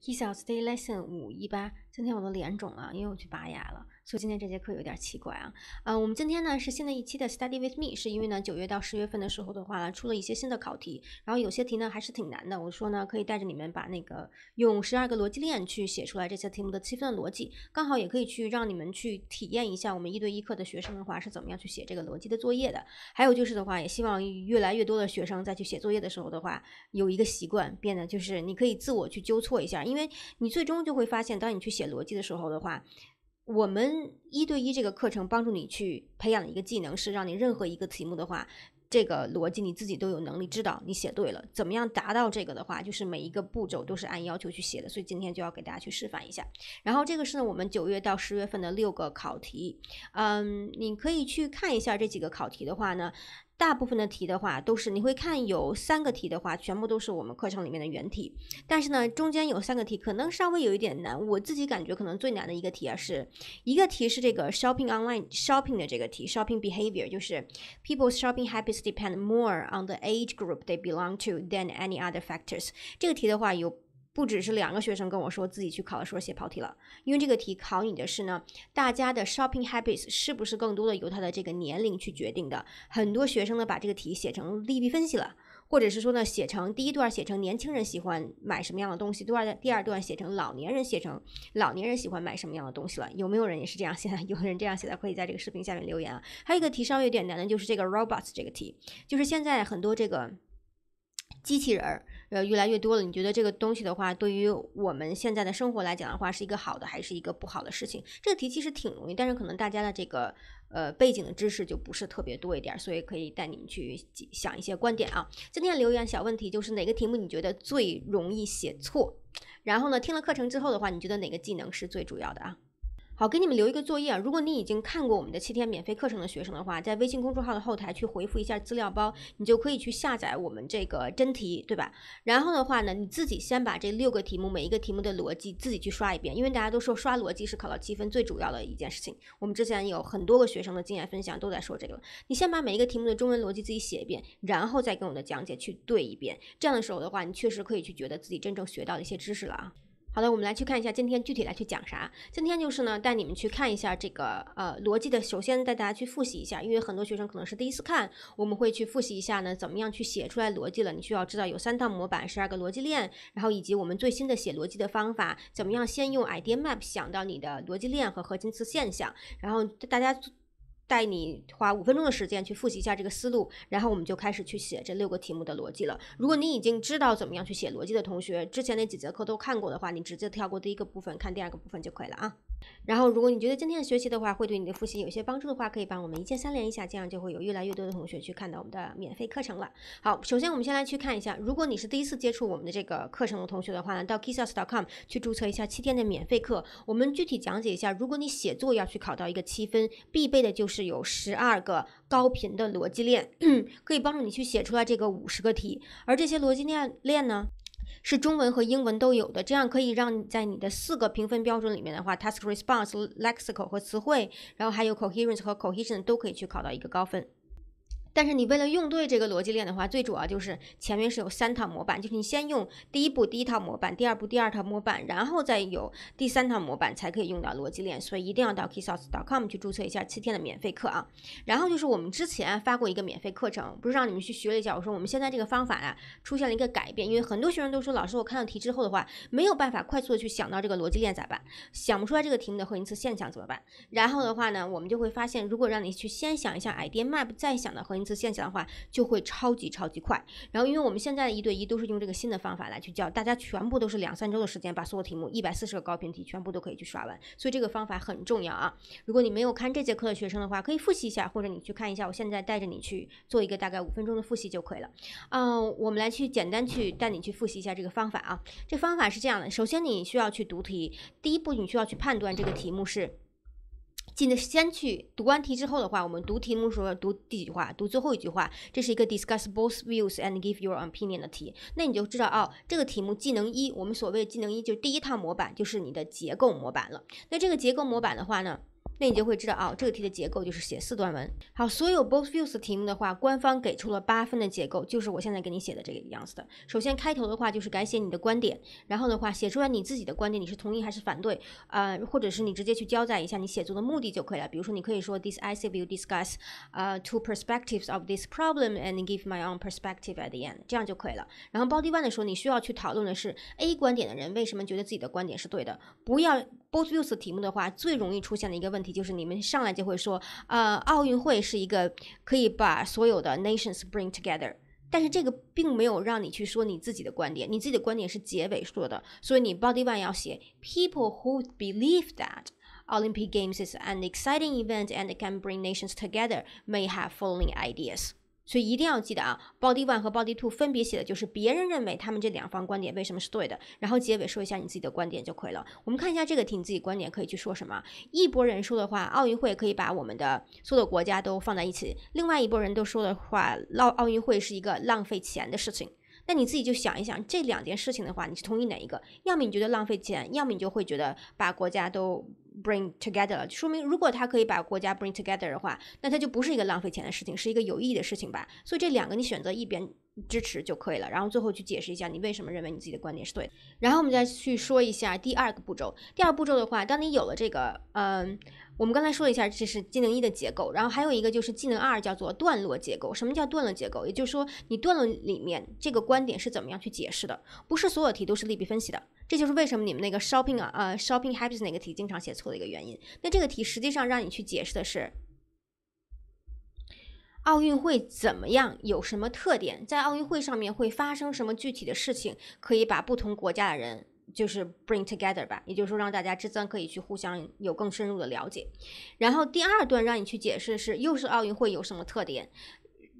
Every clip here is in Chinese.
He's 七 a y lesson 五一八。今天我的脸肿了，因为我去拔牙了。所以今天这节课有点奇怪啊，嗯，我们今天呢是新的一期的 Study with me，是因为呢九月到十月份的时候的话，出了一些新的考题，然后有些题呢还是挺难的。我说呢，可以带着你们把那个用十二个逻辑链去写出来这些题目的七分的逻辑，刚好也可以去让你们去体验一下我们一对一课的学生的话是怎么样去写这个逻辑的作业的。还有就是的话，也希望越来越多的学生在去写作业的时候的话，有一个习惯，变得就是你可以自我去纠错一下，因为你最终就会发现，当你去写逻辑的时候的话。我们一对一这个课程帮助你去培养一个技能，是让你任何一个题目的话，这个逻辑你自己都有能力知道，你写对了，怎么样达到这个的话，就是每一个步骤都是按要求去写的，所以今天就要给大家去示范一下。然后这个是我们九月到十月份的六个考题，嗯，你可以去看一下这几个考题的话呢。大部分的题的话，都是你会看有三个题的话，全部都是我们课程里面的原题。但是呢，中间有三个题可能稍微有一点难，我自己感觉可能最难的一个题啊，是一个题是这个 shopping online shopping 的这个题 shopping behavior，就是 people shopping s habits depend more on the age group they belong to than any other factors。这个题的话有。不只是两个学生跟我说自己去考的时候写跑题了，因为这个题考你的是呢，大家的 shopping habits 是不是更多的由他的这个年龄去决定的？很多学生呢把这个题写成利弊分析了，或者是说呢写成第一段写成年轻人喜欢买什么样的东西，第二第二段写成老年人写成老年人喜欢买什么样的东西了？有没有人也是这样？写的？有有人这样写的？可以在这个视频下面留言啊。还有一个题稍微有点难的就是这个 robots 这个题，就是现在很多这个机器人儿。呃，越来越多了。你觉得这个东西的话，对于我们现在的生活来讲的话，是一个好的还是一个不好的事情？这个题其实挺容易，但是可能大家的这个呃背景的知识就不是特别多一点，所以可以带你们去想一些观点啊。今天留言小问题就是哪个题目你觉得最容易写错？然后呢，听了课程之后的话，你觉得哪个技能是最主要的啊？好，给你们留一个作业啊！如果你已经看过我们的七天免费课程的学生的话，在微信公众号的后台去回复一下资料包，你就可以去下载我们这个真题，对吧？然后的话呢，你自己先把这六个题目每一个题目的逻辑自己去刷一遍，因为大家都说刷逻辑是考到七分最主要的一件事情。我们之前有很多个学生的经验分享都在说这个，你先把每一个题目的中文逻辑自己写一遍，然后再跟我的讲解去对一遍，这样的时候的话，你确实可以去觉得自己真正学到一些知识了啊。好的，我们来去看一下今天具体来去讲啥。今天就是呢，带你们去看一下这个呃逻辑的。首先带大家去复习一下，因为很多学生可能是第一次看，我们会去复习一下呢，怎么样去写出来逻辑了。你需要知道有三套模板，十二个逻辑链，然后以及我们最新的写逻辑的方法，怎么样先用 idea map 想到你的逻辑链和核心词现象，然后大家。带你花五分钟的时间去复习一下这个思路，然后我们就开始去写这六个题目的逻辑了。如果你已经知道怎么样去写逻辑的同学，之前那几节课都看过的话，你直接跳过第一个部分，看第二个部分就可以了啊。然后，如果你觉得今天的学习的话，会对你的复习有些帮助的话，可以帮我们一键三连一下，这样就会有越来越多的同学去看到我们的免费课程了。好，首先我们先来去看一下，如果你是第一次接触我们的这个课程的同学的话呢，到 kisus.com s 去注册一下七天的免费课。我们具体讲解一下，如果你写作要去考到一个七分，必备的就是有十二个高频的逻辑链，可以帮助你去写出来这个五十个题。而这些逻辑链链呢？是中文和英文都有的，这样可以让在你的四个评分标准里面的话，task response、lexical 和词汇，然后还有 coherence 和 cohesion 都可以去考到一个高分。但是你为了用对这个逻辑链的话，最主要就是前面是有三套模板，就是你先用第一步第一套模板，第二步第二套模板，然后再有第三套模板才可以用到逻辑链。所以一定要到 k e y s o u d c e c o m 去注册一下七天的免费课啊。然后就是我们之前发过一个免费课程，不是让你们去学了一下。我说我们现在这个方法呀，出现了一个改变，因为很多学生都说，老师我看到题之后的话，没有办法快速的去想到这个逻辑链咋办，想不出来这个题目的核心词现象怎么办？然后的话呢，我们就会发现，如果让你去先想一下 idea map，再想的核心。次现象的话就会超级超级快，然后因为我们现在的一对一都是用这个新的方法来去教，大家全部都是两三周的时间把所有题目一百四十个高频题全部都可以去刷完，所以这个方法很重要啊！如果你没有看这节课的学生的话，可以复习一下，或者你去看一下，我现在带着你去做一个大概五分钟的复习就可以了。嗯，我们来去简单去带你去复习一下这个方法啊，这方法是这样的，首先你需要去读题，第一步你需要去判断这个题目是。记得先去读完题之后的话，我们读题目时候读第几句话？读最后一句话，这是一个 discuss both views and give your opinion 的题，那你就知道哦，这个题目技能一，我们所谓的技能一就是第一套模板就是你的结构模板了。那这个结构模板的话呢？那你就会知道哦，这个题的结构就是写四段文。好，所有 both views 的题目的话，官方给出了八分的结构，就是我现在给你写的这个样子的。首先开头的话就是改写你的观点，然后的话写出来你自己的观点，你是同意还是反对啊，或者是你直接去交代一下你写作的目的就可以了。比如说你可以说 this essay will discuss 啊 two perspectives of this problem and give my own perspective at the end，这样就可以了。然后 body one 的时候，你需要去讨论的是 A 观点的人为什么觉得自己的观点是对的，不要。Both Views 题目的话，最容易出现的一个问题就是你们上来就会说，呃，奥运会是一个可以把所有的 nations bring together。但是这个并没有让你去说你自己的观点，你自己的观点是结尾说的，所以你 body one 要写 people who believe that Olympic Games is an exciting event and can bring nations together may have following ideas。所以一定要记得啊，body one 和 body two 分别写的就是别人认为他们这两方观点为什么是对的，然后结尾说一下你自己的观点就可以了。我们看一下这个，题，你自己观点可以去说什么。一拨人说的话，奥运会可以把我们的所有的国家都放在一起；另外一拨人都说的话，奥奥运会是一个浪费钱的事情。那你自己就想一想，这两件事情的话，你是同意哪一个？要么你觉得浪费钱，要么你就会觉得把国家都 bring together 了。说明，如果他可以把国家 bring together 的话，那他就不是一个浪费钱的事情，是一个有意义的事情吧？所以，这两个你选择一边。支持就可以了，然后最后去解释一下你为什么认为你自己的观点是对。的。然后我们再去说一下第二个步骤。第二步骤的话，当你有了这个，嗯，我们刚才说了一下这是技能一的结构，然后还有一个就是技能二叫做段落结构。什么叫段落结构？也就是说你段落里面这个观点是怎么样去解释的？不是所有题都是利弊分析的，这就是为什么你们那个 shopping 啊，呃 shopping habits 那个题经常写错的一个原因。那这个题实际上让你去解释的是。奥运会怎么样？有什么特点？在奥运会上面会发生什么具体的事情？可以把不同国家的人就是 bring together 吧，也就是说让大家之间可以去互相有更深入的了解。然后第二段让你去解释是又是奥运会有什么特点？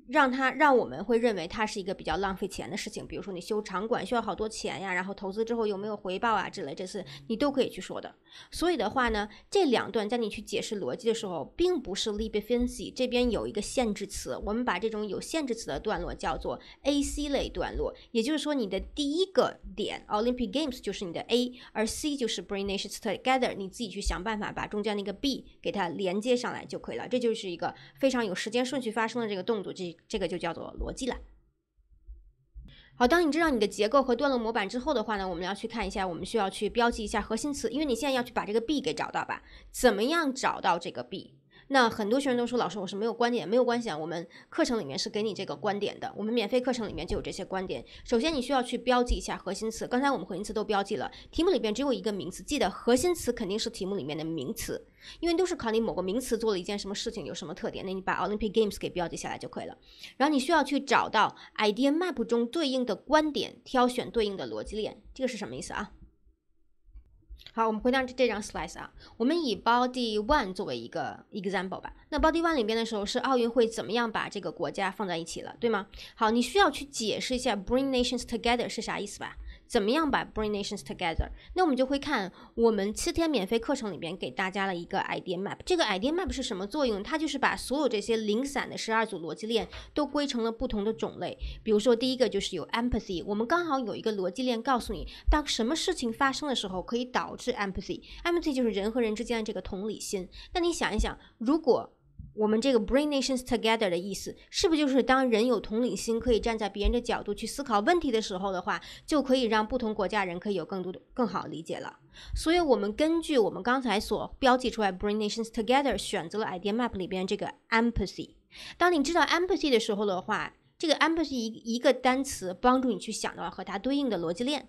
让他让我们会认为它是一个比较浪费钱的事情，比如说你修场馆需要好多钱呀，然后投资之后有没有回报啊之类，这次你都可以去说的。所以的话呢，这两段在你去解释逻辑的时候，并不是 l i b e n 分析这边有一个限制词，我们把这种有限制词的段落叫做 A C 类段落。也就是说，你的第一个点 Olympic Games 就是你的 A，而 C 就是 bring nations together，你自己去想办法把中间那个 B 给它连接上来就可以了。这就是一个非常有时间顺序发生的这个动作，这。这个就叫做逻辑了。好，当你知道你的结构和段落模板之后的话呢，我们要去看一下，我们需要去标记一下核心词，因为你现在要去把这个 B 给找到吧？怎么样找到这个 B？那很多学生都说老师，我是没有观点，没有关系啊。我们课程里面是给你这个观点的，我们免费课程里面就有这些观点。首先你需要去标记一下核心词，刚才我们核心词都标记了。题目里边只有一个名词，记得核心词肯定是题目里面的名词，因为都是考你某个名词做了一件什么事情，有什么特点。那你把 Olympic Games 给标记下来就可以了。然后你需要去找到 idea map 中对应的观点，挑选对应的逻辑链，这个是什么意思啊？好，我们回到这张 slice 啊，我们以 body one 作为一个 example 吧。那 body one 里边的时候是奥运会怎么样把这个国家放在一起了，对吗？好，你需要去解释一下 bring nations together 是啥意思吧。怎么样把 bring nations together？那我们就会看我们七天免费课程里边给大家了一个 idea map。这个 idea map 是什么作用？它就是把所有这些零散的十二组逻辑链都归成了不同的种类。比如说，第一个就是有 empathy，我们刚好有一个逻辑链告诉你，当什么事情发生的时候可以导致 empathy。empathy 就是人和人之间的这个同理心。那你想一想，如果我们这个 bring nations together 的意思，是不是就是当人有同理心，可以站在别人的角度去思考问题的时候的话，就可以让不同国家人可以有更多的更好理解了？所以，我们根据我们刚才所标记出来 bring nations together 选择了 idea map 里边这个 empathy。当你知道 empathy 的时候的话，这个 empathy 一一个单词帮助你去想到和它对应的逻辑链。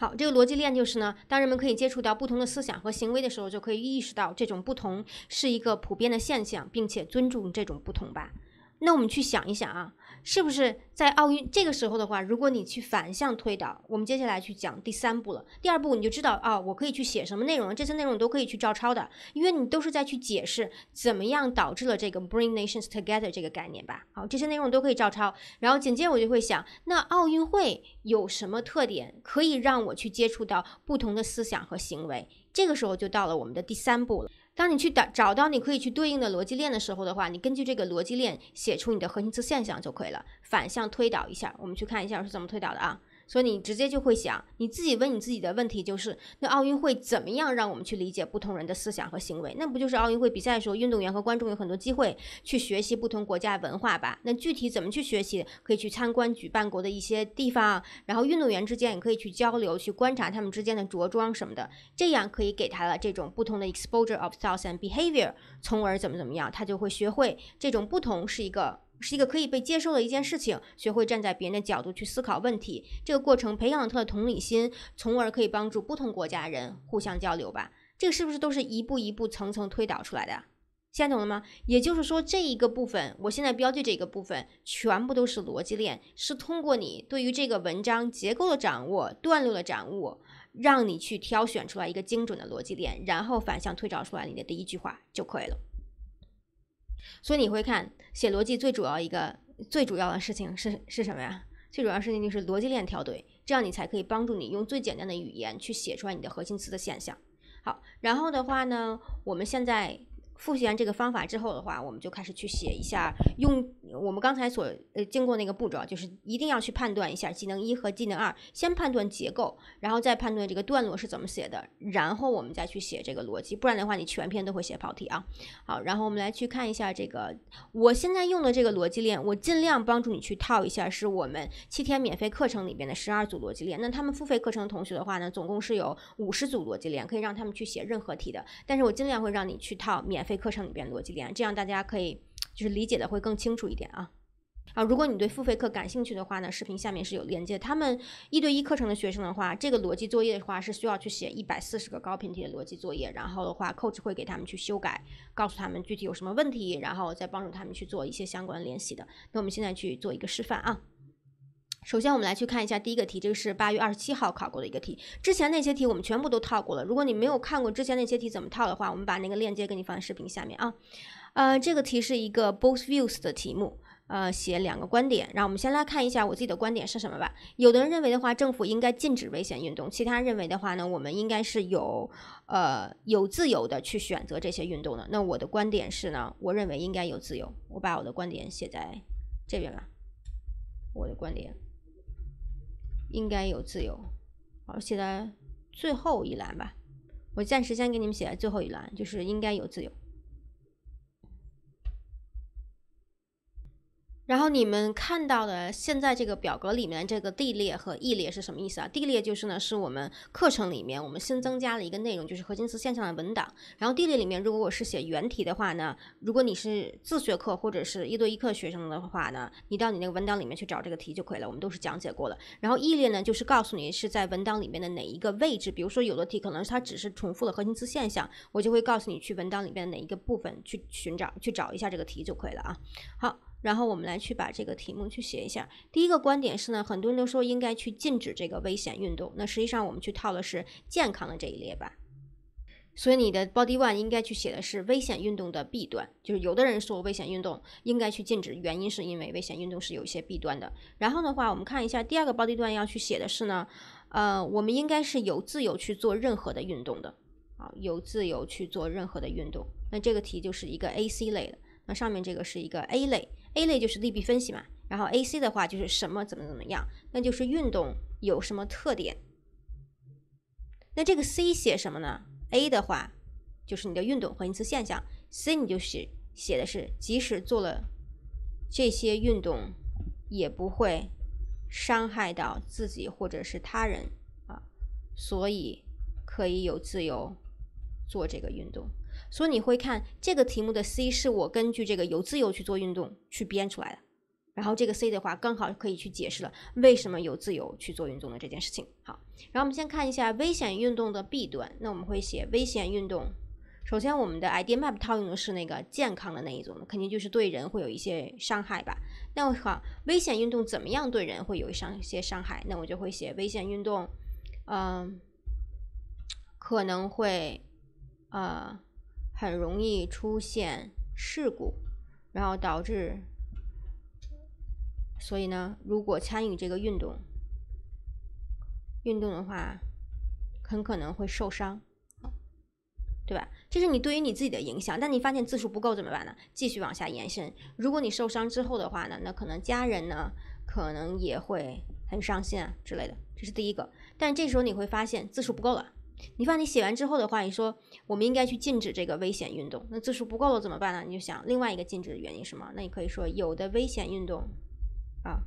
好，这个逻辑链就是呢，当人们可以接触到不同的思想和行为的时候，就可以意识到这种不同是一个普遍的现象，并且尊重这种不同吧。那我们去想一想啊。是不是在奥运这个时候的话，如果你去反向推导，我们接下来去讲第三步了。第二步你就知道啊，我可以去写什么内容，这些内容你都可以去照抄的，因为你都是在去解释怎么样导致了这个 bring nations together 这个概念吧。好，这些内容都可以照抄。然后紧接着我就会想，那奥运会有什么特点可以让我去接触到不同的思想和行为？这个时候就到了我们的第三步了。当你去找找到你可以去对应的逻辑链的时候的话，你根据这个逻辑链写出你的核心词现象就可以了，反向推导一下，我们去看一下是怎么推导的啊。所以你直接就会想，你自己问你自己的问题就是，那奥运会怎么样让我们去理解不同人的思想和行为？那不就是奥运会比赛的时候，运动员和观众有很多机会去学习不同国家文化吧？那具体怎么去学习？可以去参观举办国的一些地方，然后运动员之间也可以去交流，去观察他们之间的着装什么的，这样可以给他了这种不同的 exposure of thoughts and behavior，从而怎么怎么样，他就会学会这种不同是一个。是一个可以被接受的一件事情，学会站在别人的角度去思考问题，这个过程培养了他的同理心，从而可以帮助不同国家人互相交流吧。这个是不是都是一步一步、层层推导出来的？现在懂了吗？也就是说，这一个部分，我现在标记这个部分，全部都是逻辑链，是通过你对于这个文章结构的掌握、段落的掌握，让你去挑选出来一个精准的逻辑链，然后反向推导出来你的第一句话就可以了。所以你会看写逻辑最主要一个最主要的事情是是什么呀？最主要事情就是逻辑链条。对，这样你才可以帮助你用最简单的语言去写出来你的核心词的现象。好，然后的话呢，我们现在。复习完这个方法之后的话，我们就开始去写一下，用我们刚才所呃经过那个步骤，就是一定要去判断一下技能一和技能二，先判断结构，然后再判断这个段落是怎么写的，然后我们再去写这个逻辑，不然的话你全篇都会写跑题啊。好，然后我们来去看一下这个，我现在用的这个逻辑链，我尽量帮助你去套一下，是我们七天免费课程里边的十二组逻辑链。那他们付费课程同学的话呢，总共是有五十组逻辑链，可以让他们去写任何题的，但是我尽量会让你去套免。费课程里边逻辑链，这样大家可以就是理解的会更清楚一点啊。啊，如果你对付费课感兴趣的话呢，视频下面是有链接。他们一对一课程的学生的话，这个逻辑作业的话是需要去写一百四十个高频题的逻辑作业，然后的话，coach 会给他们去修改，告诉他们具体有什么问题，然后再帮助他们去做一些相关联系的。那我们现在去做一个示范啊。首先，我们来去看一下第一个题，这个是八月二十七号考过的一个题。之前那些题我们全部都套过了。如果你没有看过之前那些题怎么套的话，我们把那个链接给你放在视频下面啊。呃，这个题是一个 both views 的题目，呃，写两个观点。然后我们先来看一下我自己的观点是什么吧。有的人认为的话，政府应该禁止危险运动；其他认为的话呢，我们应该是有呃有自由的去选择这些运动的。那我的观点是呢，我认为应该有自由。我把我的观点写在这边了，我的观点。应该有自由，我写的最后一栏吧，我暂时先给你们写最后一栏，就是应该有自由。然后你们看到的现在这个表格里面，这个 D 列和 E 列是什么意思啊？D 列就是呢，是我们课程里面我们新增加了一个内容，就是核心词现象的文档。然后 D 列里面，如果我是写原题的话呢，如果你是自学课或者是一对一课学生的话呢，你到你那个文档里面去找这个题就可以了。我们都是讲解过的。然后 E 列呢，就是告诉你是在文档里面的哪一个位置。比如说有的题可能它只是重复了核心词现象，我就会告诉你去文档里面的哪一个部分去寻找，去找一下这个题就可以了啊。好。然后我们来去把这个题目去写一下。第一个观点是呢，很多人都说应该去禁止这个危险运动。那实际上我们去套的是健康的这一列吧。所以你的 body one 应该去写的是危险运动的弊端，就是有的人说危险运动应该去禁止，原因是因为危险运动是有一些弊端的。然后的话，我们看一下第二个 body 段要去写的是呢，呃，我们应该是有自由去做任何的运动的啊，有自由去做任何的运动。那这个题就是一个 A C 类的，那上面这个是一个 A 类。A 类就是利弊分析嘛，然后 A C 的话就是什么怎么怎么样，那就是运动有什么特点。那这个 C 写什么呢？A 的话就是你的运动和一次现象，C 你就是写的是即使做了这些运动，也不会伤害到自己或者是他人啊，所以可以有自由做这个运动。所以你会看这个题目的 C 是我根据这个有自由去做运动去编出来的，然后这个 C 的话刚好可以去解释了为什么有自由去做运动的这件事情。好，然后我们先看一下危险运动的弊端。那我们会写危险运动，首先我们的 idea map 套用的是那个健康的那一种，肯定就是对人会有一些伤害吧。那我好，危险运动怎么样对人会有一伤一些伤害，那我就会写危险运动，嗯，可能会，呃。很容易出现事故，然后导致，所以呢，如果参与这个运动，运动的话，很可能会受伤，对吧？这是你对于你自己的影响。但你发现字数不够怎么办呢？继续往下延伸。如果你受伤之后的话呢，那可能家人呢，可能也会很伤心啊之类的。这是第一个。但这时候你会发现字数不够了。你发现你写完之后的话，你说我们应该去禁止这个危险运动。那字数不够了怎么办呢？你就想另外一个禁止的原因是什么？那你可以说有的危险运动啊，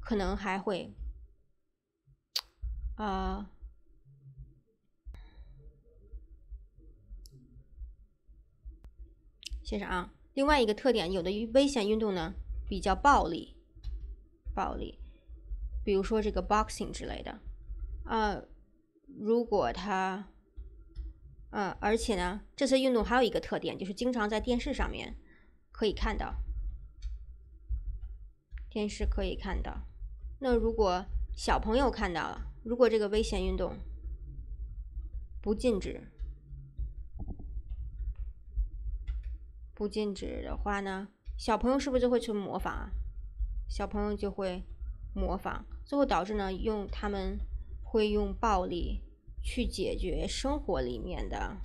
可能还会啊，先生啊，另外一个特点，有的危险运动呢比较暴力，暴力，比如说这个 boxing 之类的，啊。如果他，嗯，而且呢，这次运动还有一个特点，就是经常在电视上面可以看到，电视可以看到。那如果小朋友看到了，如果这个危险运动不禁止，不禁止的话呢，小朋友是不是就会去模仿？啊？小朋友就会模仿，最后导致呢，用他们。会用暴力去解决生活里面的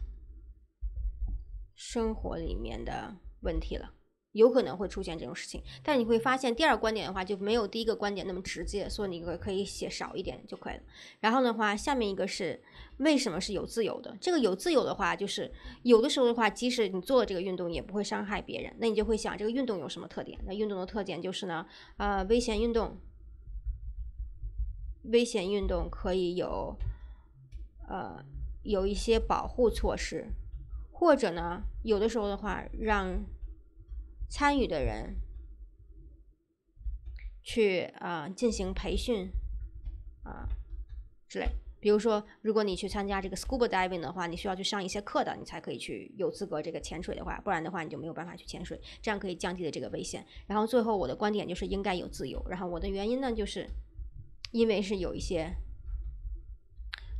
生活里面的问题了，有可能会出现这种事情。但你会发现，第二观点的话就没有第一个观点那么直接，所以你可以写少一点就可以了。然后的话，下面一个是为什么是有自由的？这个有自由的话，就是有的时候的话，即使你做了这个运动，也不会伤害别人。那你就会想，这个运动有什么特点？那运动的特点就是呢，呃，危险运动。危险运动可以有，呃，有一些保护措施，或者呢，有的时候的话，让参与的人去啊进行培训啊之类。比如说，如果你去参加这个 scuba diving 的话，你需要去上一些课的，你才可以去有资格这个潜水的话，不然的话你就没有办法去潜水。这样可以降低的这个危险。然后最后我的观点就是应该有自由。然后我的原因呢就是。因为是有一些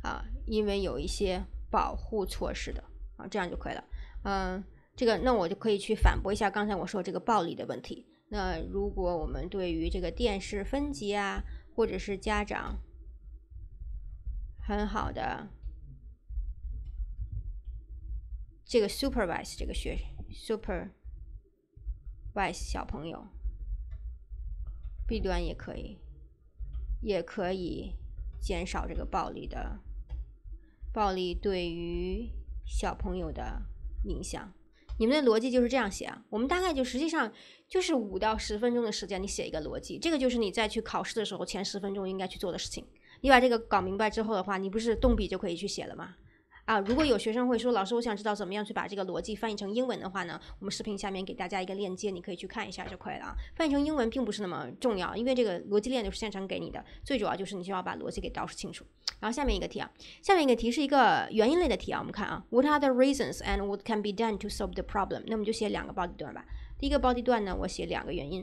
啊，因为有一些保护措施的啊，这样就可以了。嗯，这个那我就可以去反驳一下刚才我说这个暴力的问题。那如果我们对于这个电视分级啊，或者是家长很好的这个 supervise 这个学 supervise 小朋友，弊端也可以。也可以减少这个暴力的暴力对于小朋友的影响。你们的逻辑就是这样写啊？我们大概就实际上就是五到十分钟的时间，你写一个逻辑，这个就是你在去考试的时候前十分钟应该去做的事情。你把这个搞明白之后的话，你不是动笔就可以去写了吗？啊，如果有学生会说，老师，我想知道怎么样去把这个逻辑翻译成英文的话呢？我们视频下面给大家一个链接，你可以去看一下就可以了啊。翻译成英文并不是那么重要，因为这个逻辑链就是现场给你的，最主要就是你需要把逻辑给描述清楚。然后下面一个题啊，下面一个题是一个原因类的题啊，我们看啊，What are the reasons and what can be done to solve the problem？那我们就写两个 body 段吧。第一个 body 段呢，我写两个原因。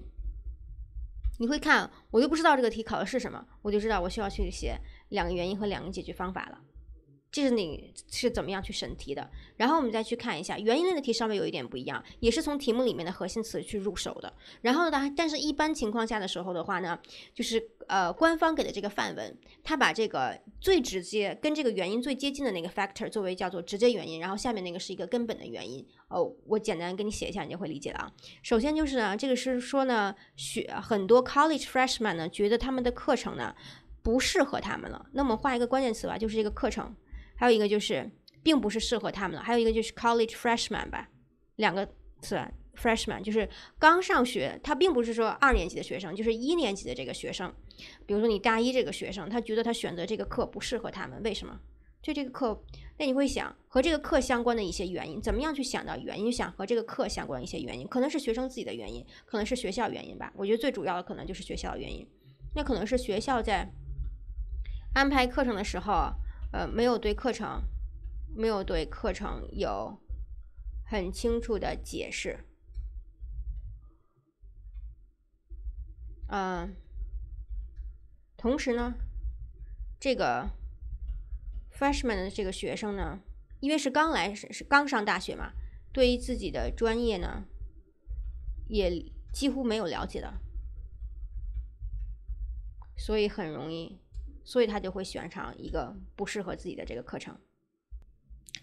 你会看，我都不知道这个题考的是什么，我就知道我需要去写两个原因和两个解决方法了。这是你是怎么样去审题的？然后我们再去看一下原因类的题，稍微有一点不一样，也是从题目里面的核心词去入手的。然后呢，但是一般情况下的时候的话呢，就是呃，官方给的这个范文，他把这个最直接跟这个原因最接近的那个 factor 作为叫做直接原因，然后下面那个是一个根本的原因。哦，我简单给你写一下，你就会理解了啊。首先就是呢，这个是说呢，学很多 college freshman 呢，觉得他们的课程呢不适合他们了。那我们画一个关键词吧，就是这个课程。还有一个就是，并不是适合他们的。还有一个就是 college freshman 吧，两个词 freshman 就是刚上学。他并不是说二年级的学生，就是一年级的这个学生。比如说你大一这个学生，他觉得他选择这个课不适合他们，为什么？就这个课，那你会想和这个课相关的一些原因，怎么样去想到原因？想和这个课相关一些原因，可能是学生自己的原因，可能是学校原因吧。我觉得最主要的可能就是学校的原因。那可能是学校在安排课程的时候。呃，没有对课程，没有对课程有很清楚的解释。啊，同时呢，这个 freshman 的这个学生呢，因为是刚来，是是刚上大学嘛，对于自己的专业呢，也几乎没有了解的，所以很容易。所以他就会选上一个不适合自己的这个课程。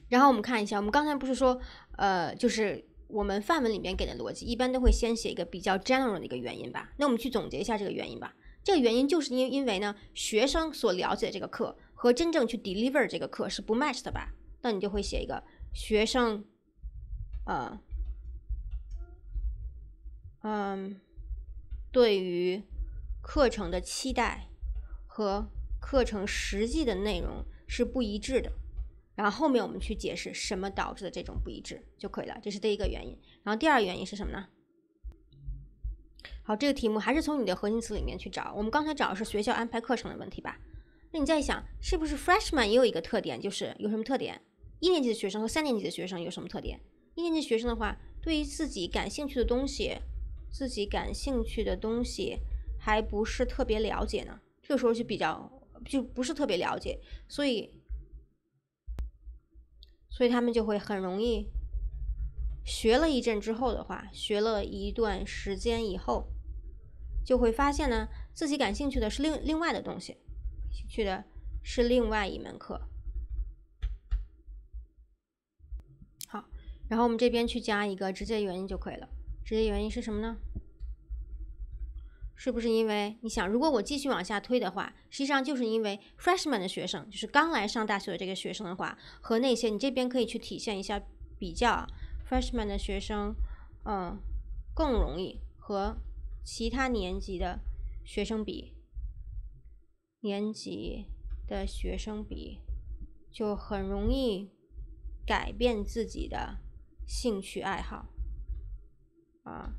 然后我们看一下，我们刚才不是说，呃，就是我们范文里面给的逻辑，一般都会先写一个比较 general 的一个原因吧。那我们去总结一下这个原因吧。这个原因就是因因为呢，学生所了解这个课和真正去 deliver 这个课是不 m a t c h 的吧。那你就会写一个学生，呃，嗯，对于课程的期待和。课程实际的内容是不一致的，然后后面我们去解释什么导致的这种不一致就可以了，这是第一个原因。然后第二个原因是什么呢？好，这个题目还是从你的核心词里面去找。我们刚才找的是学校安排课程的问题吧？那你再想，是不是 freshman 也有一个特点，就是有什么特点？一年级的学生和三年级的学生有什么特点？一年级学生的话，对于自己感兴趣的东西，自己感兴趣的东西还不是特别了解呢。这个时候就比较。就不是特别了解，所以，所以他们就会很容易学了一阵之后的话，学了一段时间以后，就会发现呢，自己感兴趣的是另另外的东西，兴趣的是另外一门课。好，然后我们这边去加一个直接原因就可以了，直接原因是什么呢？是不是因为你想，如果我继续往下推的话，实际上就是因为 freshman 的学生，就是刚来上大学的这个学生的话，和那些你这边可以去体现一下比较，freshman 的学生，嗯，更容易和其他年级的学生比，年级的学生比，就很容易改变自己的兴趣爱好，啊。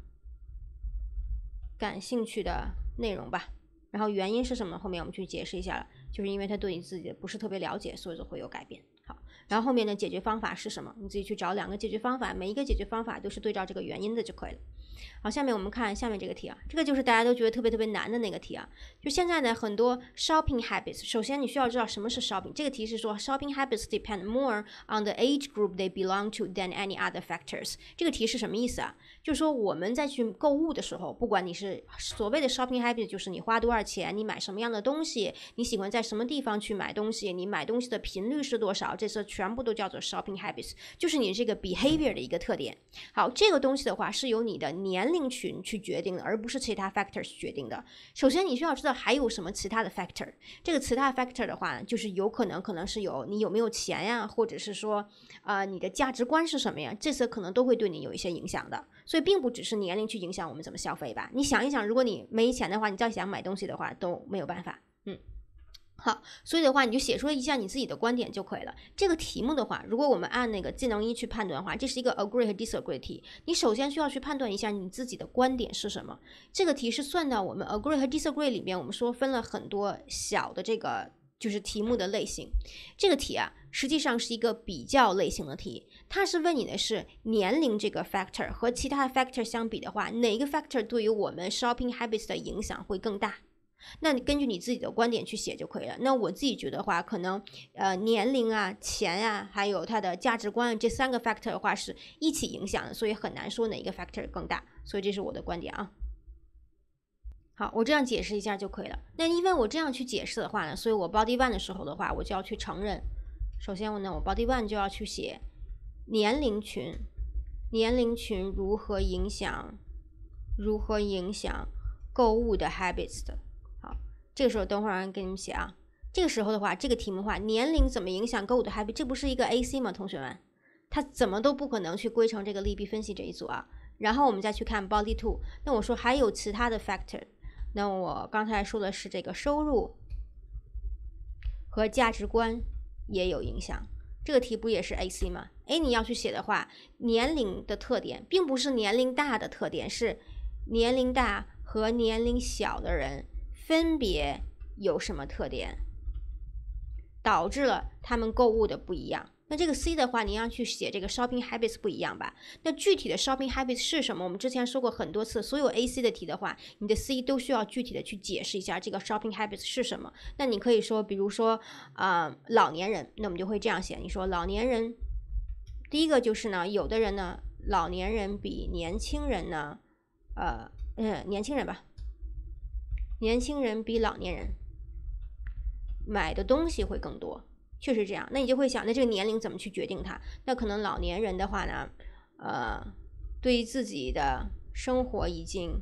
感兴趣的内容吧，然后原因是什么？后面我们去解释一下了，就是因为他对你自己不是特别了解，所以就会有改变。好，然后后面的解决方法是什么？你自己去找两个解决方法，每一个解决方法都是对照这个原因的就可以了。好，下面我们看下面这个题啊，这个就是大家都觉得特别特别难的那个题啊。就现在呢，很多 shopping habits，首先你需要知道什么是 shopping。这个题是说 shopping habits depend more on the age group they belong to than any other factors。这个题是什么意思啊？就是说我们在去购物的时候，不管你是所谓的 shopping habit，就是你花多少钱，你买什么样的东西，你喜欢在什么地方去买东西，你买东西的频率是多少，这些全部都叫做 shopping habits，就是你这个 behavior 的一个特点。好，这个东西的话是由你的年龄群去决定的，而不是其他 factors 决定的。首先你需要知道还有什么其他的 factor。这个其他 factor 的话，就是有可能可能是有你有没有钱呀，或者是说啊你的价值观是什么呀，这些可能都会对你有一些影响的。所以并不只是年龄去影响我们怎么消费吧。你想一想，如果你没钱的话，你再想买东西的话都没有办法。嗯，好，所以的话你就写出一下你自己的观点就可以了。这个题目的话，如果我们按那个技能一去判断的话，这是一个 agree 和 disagree 题。你首先需要去判断一下你自己的观点是什么。这个题是算到我们 agree 和 disagree 里面，我们说分了很多小的这个。就是题目的类型，这个题啊，实际上是一个比较类型的题。它是问你的是年龄这个 factor 和其他 factor 相比的话，哪一个 factor 对于我们 shopping habits 的影响会更大？那根据你自己的观点去写就可以了。那我自己觉得话，可能呃年龄啊、钱啊，还有它的价值观这三个 factor 的话是一起影响的，所以很难说哪一个 factor 更大。所以这是我的观点啊。好，我这样解释一下就可以了。那因为我这样去解释的话呢，所以我 body one 的时候的话，我就要去承认。首先，我呢，我 body one 就要去写年龄群，年龄群如何影响，如何影响购物的 habits 的。好，这个时候等会儿给你们写啊。这个时候的话，这个题目话，年龄怎么影响购物的 habits？这不是一个 A C 吗？同学们，他怎么都不可能去归成这个利弊分析这一组啊。然后我们再去看 body two。那我说还有其他的 factor。那我刚才说的是这个收入和价值观也有影响。这个题不也是 A、C 吗哎，你要去写的话，年龄的特点并不是年龄大的特点，是年龄大和年龄小的人分别有什么特点，导致了他们购物的不一样。那这个 C 的话，你要去写这个 shopping habits 不一样吧？那具体的 shopping habits 是什么？我们之前说过很多次，所有 A、C 的题的话，你的 C 都需要具体的去解释一下这个 shopping habits 是什么。那你可以说，比如说啊，老年人，那我们就会这样写：你说老年人，第一个就是呢，有的人呢，老年人比年轻人呢，呃，嗯，年轻人吧，年轻人比老年人买的东西会更多。确实这样，那你就会想，那这个年龄怎么去决定它？那可能老年人的话呢，呃，对于自己的生活已经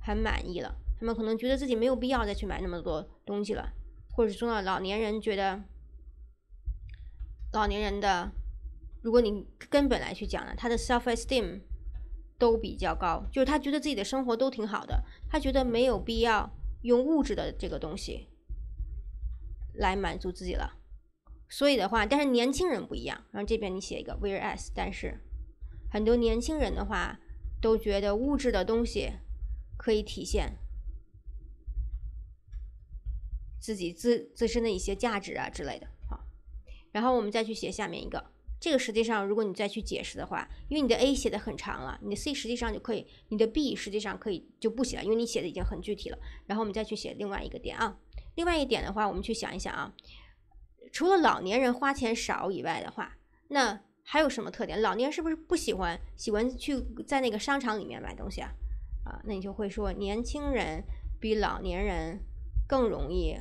很满意了，他们可能觉得自己没有必要再去买那么多东西了，或者说呢，老年人觉得，老年人的，如果你根本来去讲呢，他的 self esteem 都比较高，就是他觉得自己的生活都挺好的，他觉得没有必要用物质的这个东西来满足自己了。所以的话，但是年轻人不一样。然后这边你写一个 whereas，但是很多年轻人的话都觉得物质的东西可以体现自己自自身的一些价值啊之类的。好，然后我们再去写下面一个。这个实际上，如果你再去解释的话，因为你的 A 写的很长了，你的 C 实际上就可以，你的 B 实际上可以就不写了，因为你写的已经很具体了。然后我们再去写另外一个点啊。另外一点的话，我们去想一想啊。除了老年人花钱少以外的话，那还有什么特点？老年人是不是不喜欢喜欢去在那个商场里面买东西啊？啊，那你就会说年轻人比老年人更容易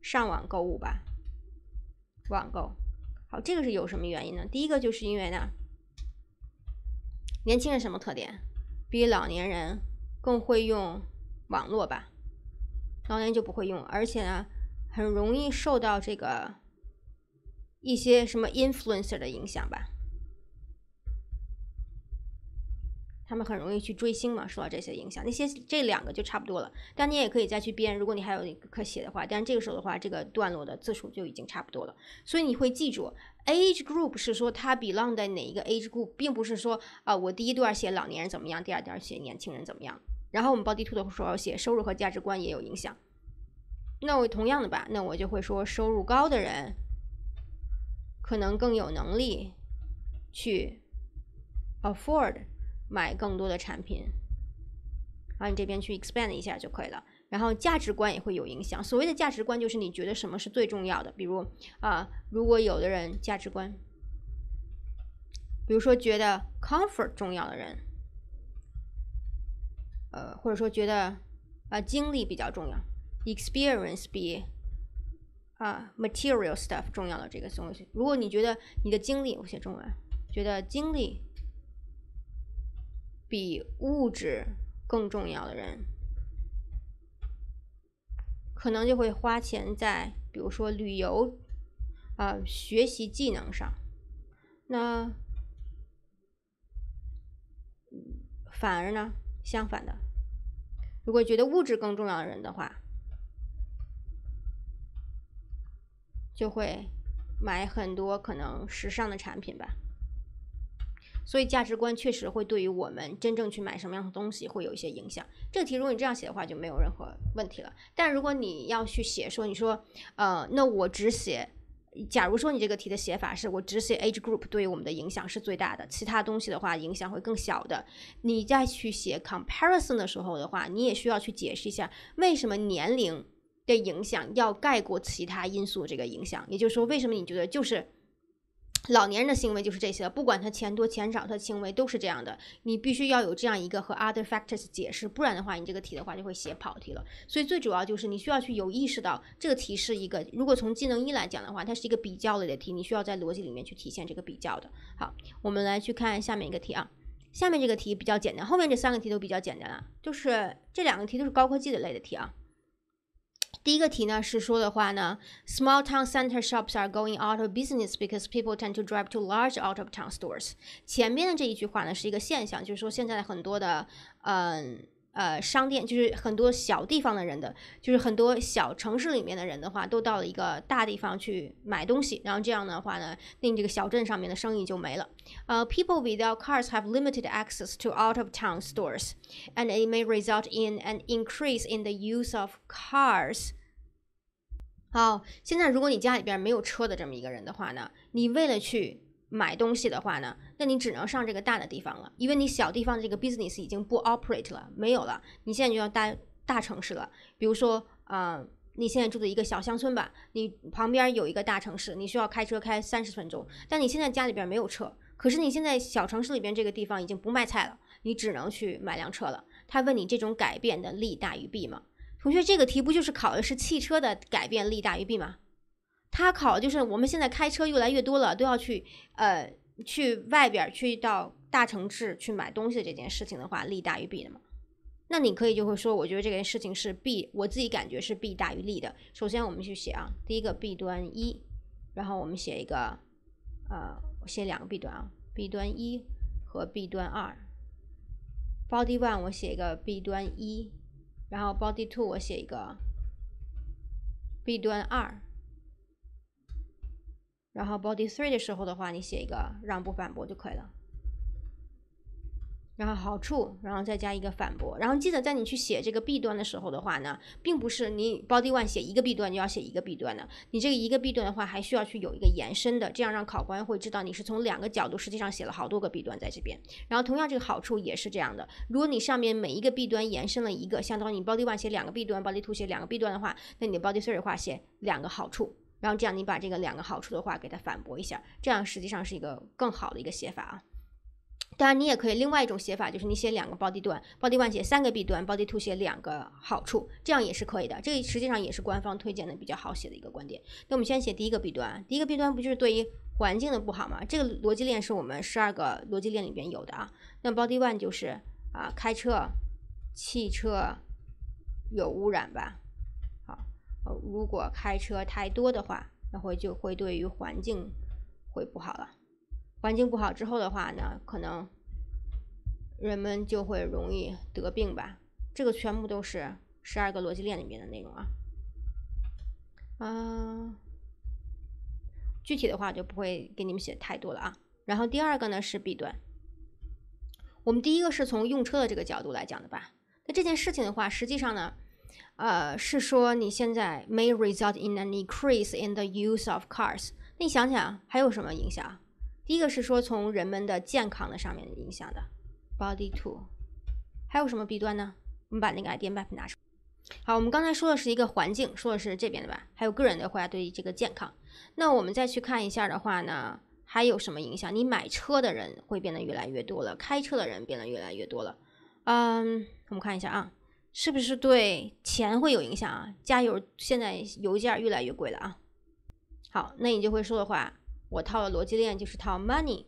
上网购物吧？网购，好，这个是有什么原因呢？第一个就是因为呢，年轻人什么特点？比老年人更会用网络吧？老年人就不会用，而且呢？很容易受到这个一些什么 influencer 的影响吧，他们很容易去追星嘛，受到这些影响。那些这两个就差不多了，但你也可以再去编，如果你还有可写的话。但这个时候的话，这个段落的字数就已经差不多了。所以你会记住，age group 是说它 belong 在哪一个 age group，并不是说啊，我第一段写老年人怎么样，第二段写年轻人怎么样。然后我们报地图的时候写收入和价值观也有影响。那我同样的吧，那我就会说，收入高的人可能更有能力去 afford 买更多的产品，然后你这边去 expand 一下就可以了。然后价值观也会有影响。所谓的价值观就是你觉得什么是最重要的。比如啊，如果有的人价值观，比如说觉得 comfort 重要的人，呃，或者说觉得啊精力比较重要。Experience 比啊 material stuff 重要的这个东西，如果你觉得你的经历，我写中文，觉得经历比物质更重要的人，可能就会花钱在比如说旅游啊、学习技能上。那反而呢，相反的，如果觉得物质更重要的人的话。就会买很多可能时尚的产品吧，所以价值观确实会对于我们真正去买什么样的东西会有一些影响。这个题如果你这样写的话就没有任何问题了。但如果你要去写说你说呃那我只写，假如说你这个题的写法是我只写 age group 对于我们的影响是最大的，其他东西的话影响会更小的。你再去写 comparison 的时候的话，你也需要去解释一下为什么年龄。的影响要盖过其他因素这个影响，也就是说，为什么你觉得就是老年人的行为就是这些？不管他钱多钱少，他行为都是这样的。你必须要有这样一个和 other factors 解释，不然的话，你这个题的话就会写跑题了。所以最主要就是你需要去有意识到这个题是一个，如果从技能一来讲的话，它是一个比较类的题，你需要在逻辑里面去体现这个比较的。好，我们来去看下面一个题啊，下面这个题比较简单，后面这三个题都比较简单啊，就是这两个题都是高科技的类的题啊。第一个题呢是说的话呢，small town center shops are going out of business because people tend to drive to large out of town stores。前面的这一句话呢是一个现象，就是说现在的很多的，嗯。呃，商店就是很多小地方的人的，就是很多小城市里面的人的话，都到了一个大地方去买东西，然后这样的话呢，令这个小镇上面的生意就没了。呃，people without cars have limited access to out-of-town stores，and it may result in an increase in the use of cars。好，现在如果你家里边没有车的这么一个人的话呢，你为了去。买东西的话呢，那你只能上这个大的地方了，因为你小地方的这个 business 已经不 operate 了，没有了。你现在就要大大城市了，比如说啊，你现在住的一个小乡村吧，你旁边有一个大城市，你需要开车开三十分钟，但你现在家里边没有车，可是你现在小城市里边这个地方已经不卖菜了，你只能去买辆车了。他问你这种改变的利大于弊吗？同学，这个题不就是考的是汽车的改变利大于弊吗？他考就是我们现在开车越来越多了，都要去呃去外边去到大城市去买东西的这件事情的话，利大于弊的嘛。那你可以就会说，我觉得这件事情是弊，我自己感觉是弊大于利的。首先我们去写啊，第一个弊端一，然后我们写一个呃，我写两个弊端啊，弊端一和弊端二。Body one 我写一个弊端一，然后 Body two 我写一个弊端二。然后 body three 的时候的话，你写一个让步反驳就可以了。然后好处，然后再加一个反驳。然后记得在你去写这个弊端的时候的话呢，并不是你 body one 写一个弊端就要写一个弊端的，你这个一个弊端的话还需要去有一个延伸的，这样让考官会知道你是从两个角度实际上写了好多个弊端在这边。然后同样这个好处也是这样的，如果你上面每一个弊端延伸了一个，相当于你 body one 写两个弊端，body two 写两个弊端的话，那你的 body three 的话写两个好处。然后这样，你把这个两个好处的话给它反驳一下，这样实际上是一个更好的一个写法啊。当然，你也可以另外一种写法，就是你写两个 body 段，body one 写三个弊端，body two 写两个好处，这样也是可以的。这个实际上也是官方推荐的比较好写的一个观点。那我们先写第一个弊端，第一个弊端不就是对于环境的不好吗？这个逻辑链是我们十二个逻辑链里边有的啊。那 body one 就是啊，开车汽车有污染吧。如果开车太多的话，那会就会对于环境会不好了。环境不好之后的话呢，可能人们就会容易得病吧。这个全部都是十二个逻辑链里面的内容啊。嗯，具体的话就不会给你们写太多了啊。然后第二个呢是弊端，我们第一个是从用车的这个角度来讲的吧。那这件事情的话，实际上呢。呃，是说你现在 may result in an increase in the use of cars。那你想想还有什么影响？第一个是说从人们的健康的上面影响的，body too。还有什么弊端呢？我们把那个 idea map 拿出。好，我们刚才说的是一个环境，说的是这边的吧？还有个人的话，对于这个健康。那我们再去看一下的话呢，还有什么影响？你买车的人会变得越来越多了，开车的人变得越来越多了。嗯，我们看一下啊。是不是对钱会有影响啊？加油，现在油价越来越贵了啊。好，那你就会说的话，我套的逻辑链就是套 money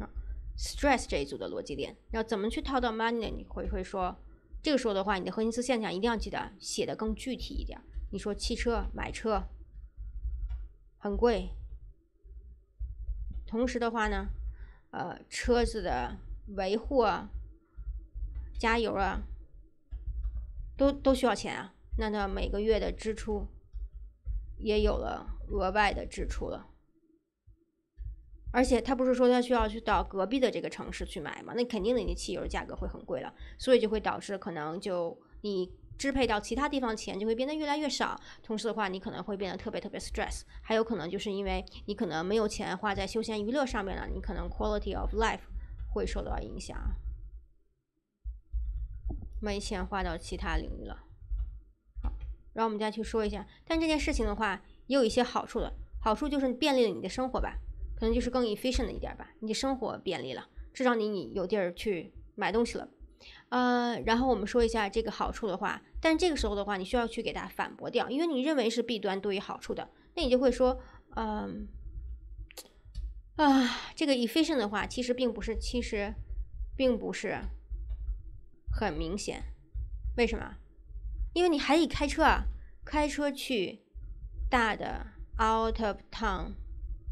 啊，stress 这一组的逻辑链。要怎么去套到 money？你会会说，这个时候的话，你的核心词现一定要记得写的更具体一点。你说汽车买车很贵，同时的话呢，呃，车子的维护、啊、加油啊。都都需要钱啊，那他每个月的支出也有了额外的支出了，而且他不是说他需要去到隔壁的这个城市去买吗？那肯定的，那汽油价格会很贵了，所以就会导致可能就你支配到其他地方钱就会变得越来越少，同时的话你可能会变得特别特别 stress，还有可能就是因为你可能没有钱花在休闲娱乐上面了，你可能 quality of life 会受到影响。没钱花到其他领域了，好，然后我们再去说一下。但这件事情的话，也有一些好处的，好处就是便利了你的生活吧，可能就是更 efficient 的一点吧，你生活便利了，至少你你有地儿去买东西了。呃，然后我们说一下这个好处的话，但这个时候的话，你需要去给它反驳掉，因为你认为是弊端多于好处的，那你就会说，嗯，啊，这个 efficient 的话，其实并不是，其实并不是。很明显，为什么？因为你还得开车啊，开车去大的 out of town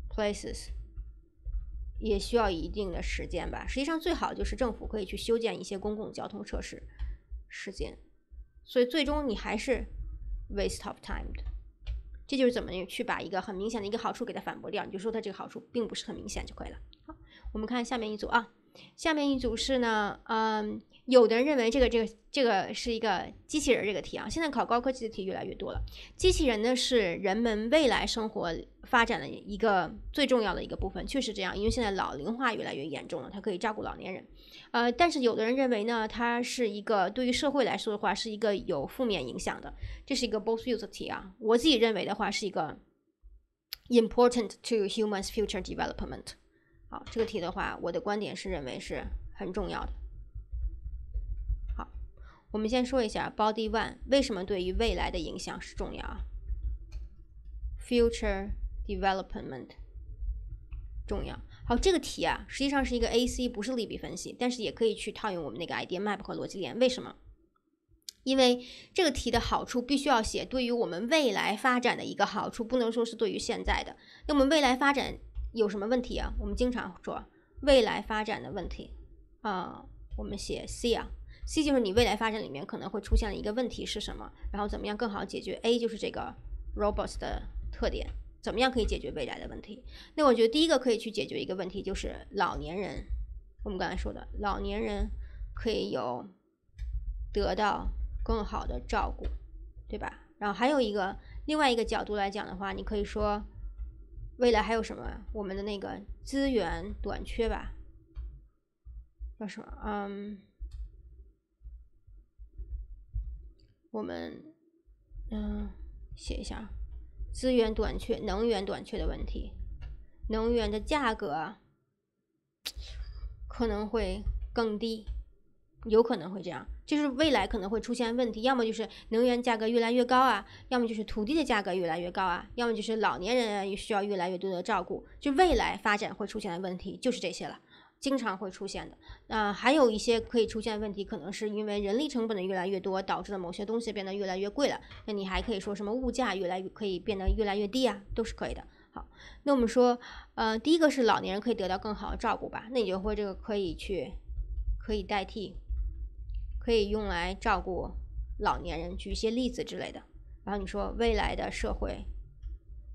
places，也需要一定的时间吧。实际上，最好就是政府可以去修建一些公共交通设施，时间。所以最终你还是 waste of time 的。这就是怎么去把一个很明显的一个好处给它反驳掉，你就说它这个好处并不是很明显就可以了。好，我们看下面一组啊，下面一组是呢，嗯。有的人认为这个这个这个是一个机器人这个题啊，现在考高科技的题越来越多了。机器人呢是人们未来生活发展的一个最重要的一个部分，确实这样，因为现在老龄化越来越严重了，它可以照顾老年人。呃，但是有的人认为呢，它是一个对于社会来说的话是一个有负面影响的。这是一个 both use 题啊，我自己认为的话是一个 important to humans future development。好，这个题的话，我的观点是认为是很重要的。我们先说一下 Body One 为什么对于未来的影响是重要，Future Development 重要。好，这个题啊，实际上是一个 A C，不是利弊分析，但是也可以去套用我们那个 Idea Map 和逻辑链。为什么？因为这个题的好处必须要写对于我们未来发展的一个好处，不能说是对于现在的。那们未来发展有什么问题啊？我们经常说未来发展的问题啊，我们写 C 啊。C 就是你未来发展里面可能会出现的一个问题是什么，然后怎么样更好解决？A 就是这个 robots 的特点，怎么样可以解决未来的问题？那我觉得第一个可以去解决一个问题，就是老年人，我们刚才说的老年人可以有得到更好的照顾，对吧？然后还有一个另外一个角度来讲的话，你可以说未来还有什么？我们的那个资源短缺吧，叫什么？嗯。我们嗯写一下资源短缺、能源短缺的问题，能源的价格可能会更低，有可能会这样，就是未来可能会出现问题，要么就是能源价格越来越高啊，要么就是土地的价格越来越高啊，要么就是老年人啊需要越来越多的照顾，就未来发展会出现的问题就是这些了。经常会出现的，那还有一些可以出现的问题，可能是因为人力成本的越来越多，导致了某些东西变得越来越贵了。那你还可以说什么？物价越来越可以变得越来越低啊，都是可以的。好，那我们说，呃，第一个是老年人可以得到更好的照顾吧？那你就会这个可以去，可以代替，可以用来照顾老年人，举一些例子之类的。然后你说未来的社会，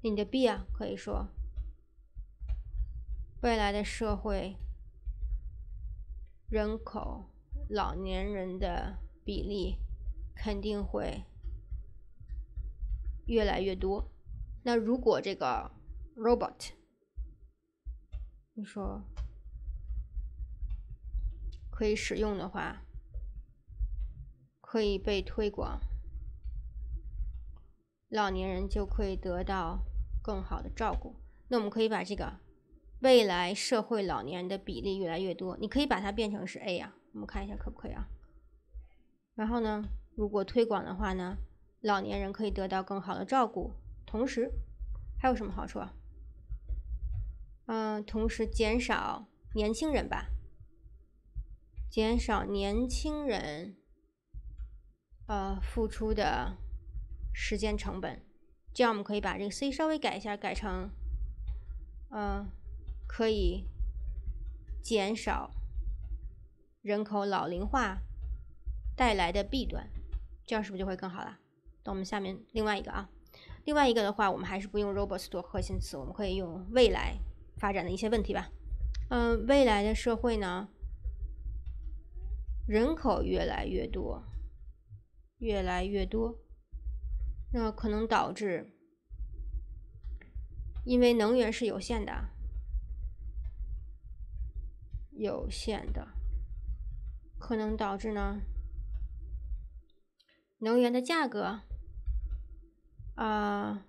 你的 B 啊，可以说未来的社会。人口老年人的比例肯定会越来越多。那如果这个 robot 你说可以使用的话，可以被推广，老年人就可以得到更好的照顾。那我们可以把这个。未来社会老年人的比例越来越多，你可以把它变成是 A 呀，我们看一下可不可以啊？然后呢，如果推广的话呢，老年人可以得到更好的照顾，同时还有什么好处啊？嗯，同时减少年轻人吧，减少年轻人呃付出的时间成本，这样我们可以把这个 C 稍微改一下，改成嗯。可以减少人口老龄化带来的弊端，这样是不是就会更好了？那我们下面另外一个啊，另外一个的话，我们还是不用 robots 做核心词，我们可以用未来发展的一些问题吧。嗯，未来的社会呢，人口越来越多，越来越多，那可能导致，因为能源是有限的。有限的，可能导致呢，能源的价格啊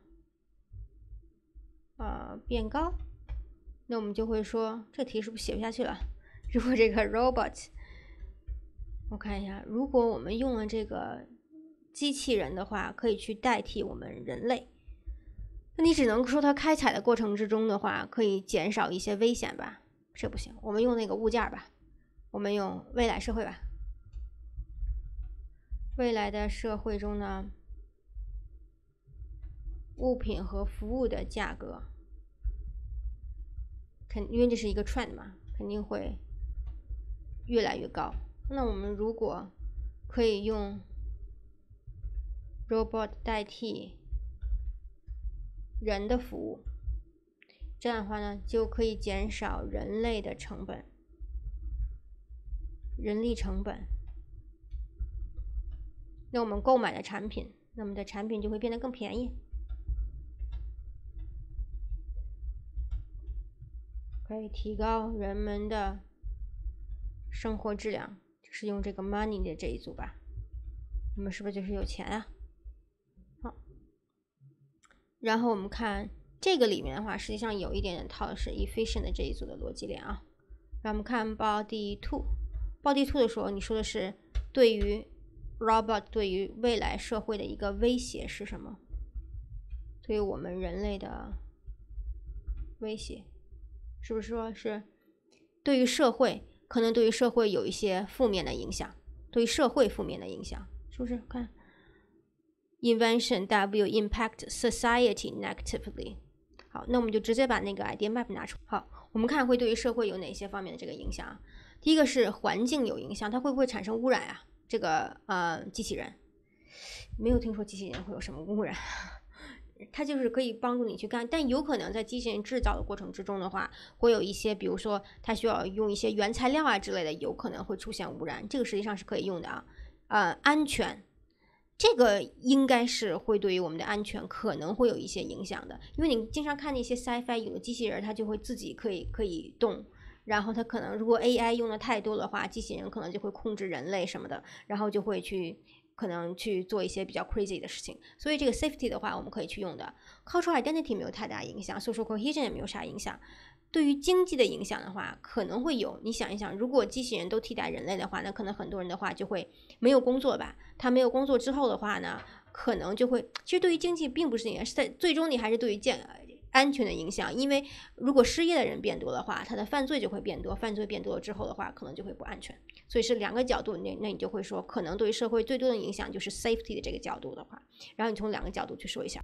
啊变高，那我们就会说这题是不是写不下去了？如果这个 robot，我看一下，如果我们用了这个机器人的话，可以去代替我们人类，那你只能说它开采的过程之中的话，可以减少一些危险吧。这不行，我们用那个物价吧，我们用未来社会吧。未来的社会中呢，物品和服务的价格，肯因为这是一个 trend 嘛，肯定会越来越高。那我们如果可以用 robot 代替人的服务。这样的话呢，就可以减少人类的成本，人力成本。那我们购买的产品，那么的产品就会变得更便宜，可以提高人们的生活质量。就是用这个 money 的这一组吧？我们是不是就是有钱啊？好，然后我们看。这个里面的话，实际上有一点点套的是 efficient 的这一组的逻辑链啊。让我们看 body two，body two 的时候，你说的是对于 robot 对于未来社会的一个威胁是什么？对于我们人类的威胁，是不是说是对于社会可能对于社会有一些负面的影响？对于社会负面的影响，是不是？看 invention that will impact society negatively。好，那我们就直接把那个 ID e a map 拿出。好，我们看会对于社会有哪些方面的这个影响。第一个是环境有影响，它会不会产生污染啊？这个呃，机器人没有听说机器人会有什么污染，它就是可以帮助你去干。但有可能在机器人制造的过程之中的话，会有一些，比如说它需要用一些原材料啊之类的，有可能会出现污染。这个实际上是可以用的啊，呃，安全。这个应该是会对于我们的安全可能会有一些影响的，因为你经常看那些 sci-fi 有的机器人它就会自己可以可以动，然后它可能如果 AI 用的太多的话，机器人可能就会控制人类什么的，然后就会去可能去做一些比较 crazy 的事情，所以这个 safety 的话我们可以去用的，cultural identity 没有太大影响，social cohesion 也没有啥影响。对于经济的影响的话，可能会有。你想一想，如果机器人都替代人类的话，那可能很多人的话就会没有工作吧？他没有工作之后的话呢，可能就会。其实对于经济并不是影响，是在最终你还是对于健安全的影响。因为如果失业的人变多的话，他的犯罪就会变多，犯罪变多了之后的话，可能就会不安全。所以是两个角度，那那你就会说，可能对于社会最多的影响就是 safety 的这个角度的话。然后你从两个角度去说一下。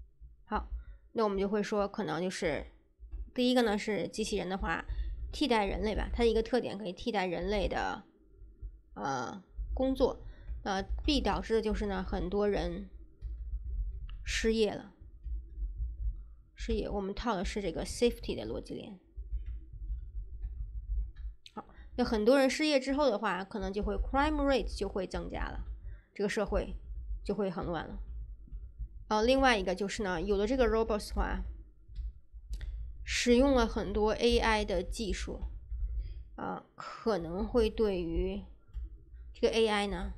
好，那我们就会说，可能就是。第一个呢是机器人的话，替代人类吧，它的一个特点可以替代人类的呃工作，呃，必导致的就是呢很多人失业了，失业。我们套的是这个 safety 的逻辑链。好，那很多人失业之后的话，可能就会 crime rate 就会增加了，这个社会就会很乱了。呃，另外一个就是呢，有了这个 robots 的话。使用了很多 AI 的技术，啊，可能会对于这个 AI 呢，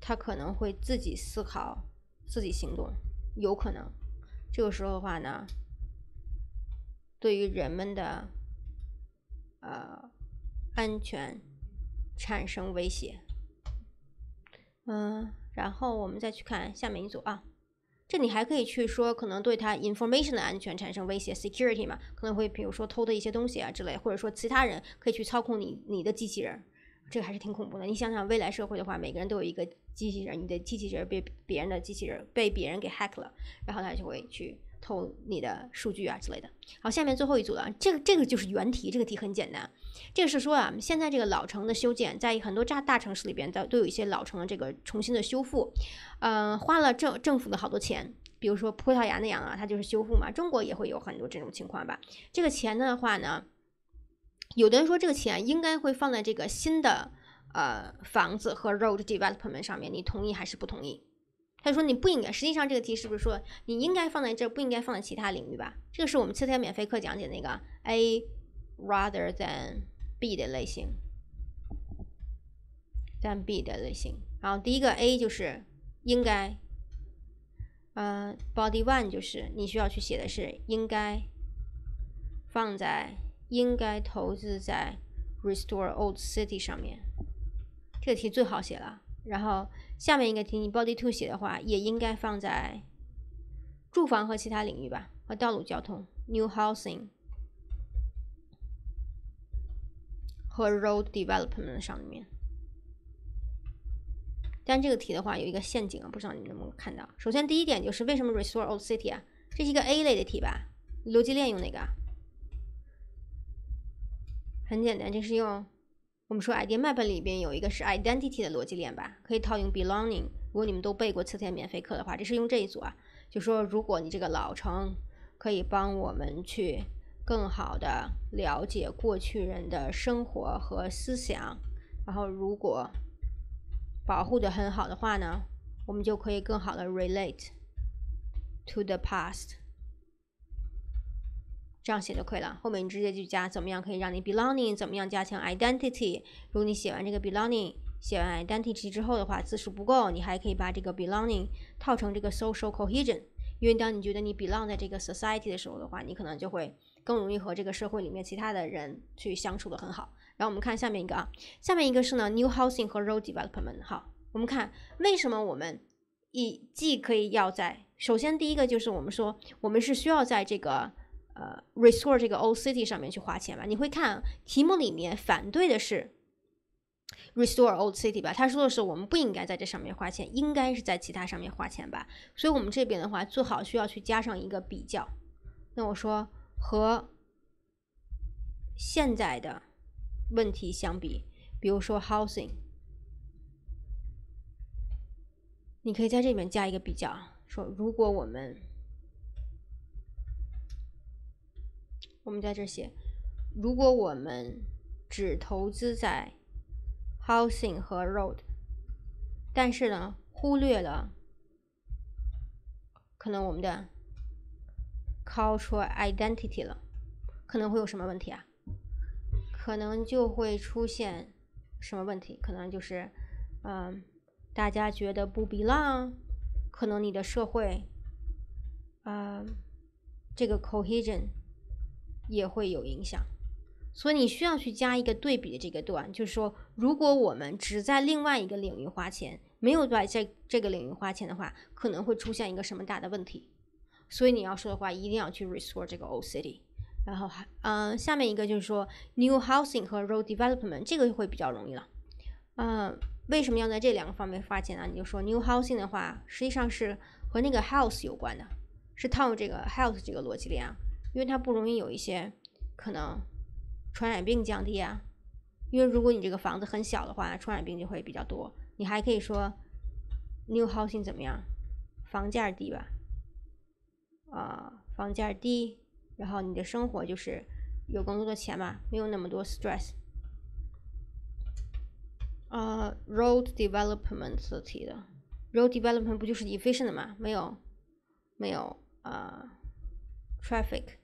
它可能会自己思考、自己行动，有可能，这个时候的话呢，对于人们的呃安全产生威胁。嗯，然后我们再去看下面一组啊。这你还可以去说，可能对他 information 的安全产生威胁，security 嘛，可能会比如说偷的一些东西啊之类，或者说其他人可以去操控你你的机器人，这个还是挺恐怖的。你想想未来社会的话，每个人都有一个机器人，你的机器人被别人的机器人被别人给 hack 了，然后他就会去偷你的数据啊之类的。好，下面最后一组了，这个这个就是原题，这个题很简单。这个是说啊，现在这个老城的修建，在很多大大城市里边都都有一些老城的这个重新的修复，嗯，花了政政府的好多钱，比如说葡萄牙那样啊，它就是修复嘛。中国也会有很多这种情况吧。这个钱的话呢，有的人说这个钱应该会放在这个新的呃房子和 road development 上面，你同意还是不同意？他说你不应该，实际上这个题是不是说你应该放在这，不应该放在其他领域吧？这个是我们七天免费课讲解那个 A。rather than B 的类型，than B 的类型。然后第一个 A 就是应该，呃，body one 就是你需要去写的是应该放在应该投资在 restore old city 上面。这个题最好写了。然后下面一个题，你 body two 写的话，也应该放在住房和其他领域吧，和道路交通 new housing。和 road development 上面，但这个题的话有一个陷阱啊，不知道你能不能看到。首先第一点就是为什么 restore old city 啊？这是一个 A 类的题吧？逻辑链用哪个？很简单，就是用我们说 idea map 里边有一个是 identity 的逻辑链吧？可以套用 belonging。如果你们都背过测测免费课的话，这是用这一组啊。就说如果你这个老城可以帮我们去。更好的了解过去人的生活和思想，然后如果保护的很好的话呢，我们就可以更好的 relate to the past。这样写就可以了。后面你直接就加怎么样可以让你 belonging 怎么样加强 identity。如果你写完这个 belonging，写完 identity 之后的话字数不够，你还可以把这个 belonging 套成这个 social cohesion。因为当你觉得你 belong 在这个 society 的时候的话，你可能就会更容易和这个社会里面其他的人去相处的很好。然后我们看下面一个啊，下面一个是呢 new housing 和 road development 好，我们看为什么我们一既可以要在首先第一个就是我们说我们是需要在这个呃 restore 这个 old city 上面去花钱嘛？你会看题目里面反对的是。restore old city 吧，他说的是我们不应该在这上面花钱，应该是在其他上面花钱吧。所以，我们这边的话，最好需要去加上一个比较。那我说和现在的问题相比，比如说 housing，你可以在这边加一个比较，说如果我们，我们在这写，如果我们只投资在。housing 和 road，但是呢，忽略了可能我们的 cultural identity 了，可能会有什么问题啊？可能就会出现什么问题？可能就是，嗯，大家觉得不 belong，可能你的社会，嗯，这个 cohesion 也会有影响。所以你需要去加一个对比的这个段，就是说，如果我们只在另外一个领域花钱，没有在这这个领域花钱的话，可能会出现一个什么大的问题。所以你要说的话，一定要去 restore 这个 old city。然后，还，嗯，下面一个就是说 new housing 和 road development 这个会比较容易了。嗯，为什么要在这两个方面花钱呢？你就说 new housing 的话，实际上是和那个 health 有关的，是套用这个 health 这个逻辑链啊，因为它不容易有一些可能。传染病降低啊，因为如果你这个房子很小的话，传染病就会比较多。你还可以说，New housing 怎么样？房价低吧？啊，房价低，然后你的生活就是有更多的钱嘛，没有那么多 stress。呃，road development 提的，road development 不就是 efficient 嘛？没有，没有啊，traffic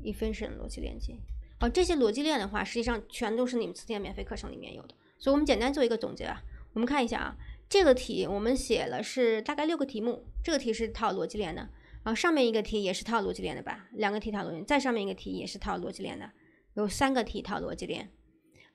efficient 逻辑连接。哦，这些逻辑链的话，实际上全都是你们词典免费课程里面有的。所以，我们简单做一个总结啊。我们看一下啊，这个题我们写了是大概六个题目，这个题是套逻辑链的。然后上面一个题也是套逻辑链的吧？两个题套逻辑链，再上面一个题也是套逻辑链的，有三个题套逻辑链。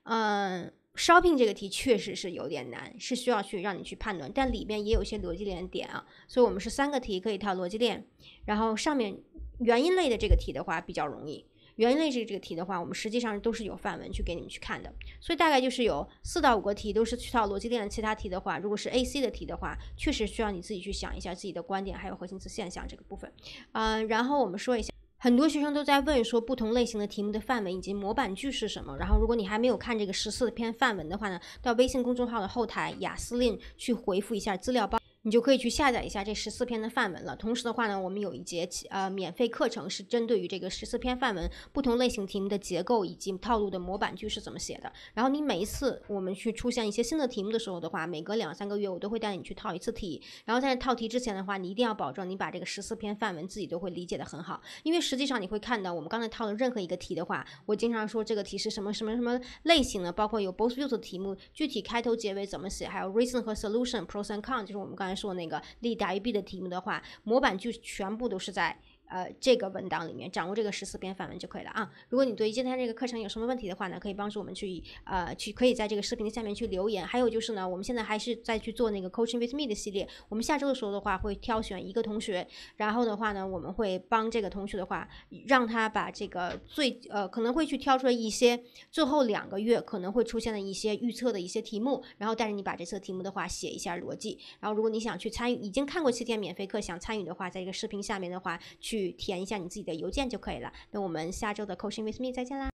嗯，shopping 这个题确实是有点难，是需要去让你去判断，但里面也有些逻辑链的点啊。所以我们是三个题可以套逻辑链，然后上面原因类的这个题的话比较容易。原来类这个题的话，我们实际上都是有范文去给你们去看的，所以大概就是有四到五个题都是去套逻辑链。其他题的话，如果是 A、C 的题的话，确实需要你自己去想一下自己的观点，还有核心词现象这个部分。嗯，然后我们说一下，很多学生都在问说不同类型的题目的范文以及模板句是什么。然后，如果你还没有看这个十四篇范文的话呢，到微信公众号的后台雅思令去回复一下资料包。你就可以去下载一下这十四篇的范文了。同时的话呢，我们有一节呃免费课程是针对于这个十四篇范文不同类型题目的结构以及套路的模板句是怎么写的。然后你每一次我们去出现一些新的题目的时候的话，每隔两三个月我都会带你去套一次题。然后在套题之前的话，你一定要保证你把这个十四篇范文自己都会理解的很好，因为实际上你会看到我们刚才套的任何一个题的话，我经常说这个题是什么什么什么类型的，包括有 both views 的题目，具体开头结尾怎么写，还有 reason 和 solution pros and cons，就是我们刚才。说那个利大于弊的题目的话，模板就全部都是在。呃，这个文档里面掌握这个十四篇范文就可以了啊。如果你对今天这个课程有什么问题的话呢，可以帮助我们去呃去可以在这个视频下面去留言。还有就是呢，我们现在还是在去做那个 Coaching with me 的系列。我们下周的时候的话，会挑选一个同学，然后的话呢，我们会帮这个同学的话，让他把这个最呃可能会去挑出来一些最后两个月可能会出现的一些预测的一些题目，然后带着你把这册题目的话写一下逻辑。然后，如果你想去参与，已经看过七天免费课，想参与的话，在这个视频下面的话去。去填一下你自己的邮件就可以了。那我们下周的 Coaching with Me 再见啦。